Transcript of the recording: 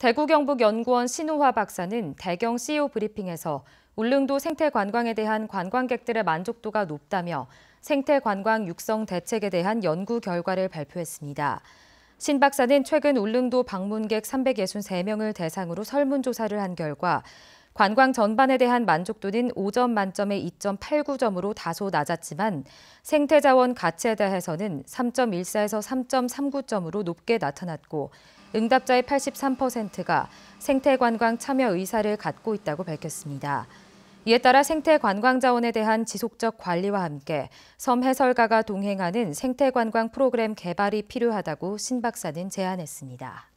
대구경북연구원 신우화 박사는 대경 CEO 브리핑에서 울릉도 생태관광에 대한 관광객들의 만족도가 높다며 생태관광 육성 대책에 대한 연구 결과를 발표했습니다. 신 박사는 최근 울릉도 방문객 363명을 대상으로 설문조사를 한 결과 관광 전반에 대한 만족도는 5점 만점의 2.89점으로 다소 낮았지만 생태자원 가치에 대해서는 3.14에서 3.39점으로 높게 나타났고 응답자의 83%가 생태관광 참여 의사를 갖고 있다고 밝혔습니다. 이에 따라 생태관광자원에 대한 지속적 관리와 함께 섬 해설가가 동행하는 생태관광 프로그램 개발이 필요하다고 신 박사는 제안했습니다.